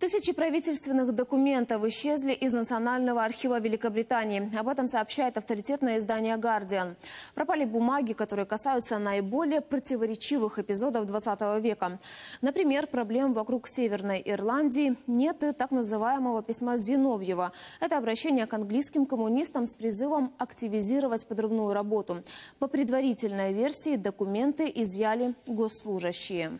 Тысячи правительственных документов исчезли из Национального архива Великобритании. Об этом сообщает авторитетное издание «Гардиан». Пропали бумаги, которые касаются наиболее противоречивых эпизодов 20 века. Например, проблем вокруг Северной Ирландии нет и так называемого письма Зиновьева. Это обращение к английским коммунистам с призывом активизировать подрывную работу. По предварительной версии документы изъяли госслужащие.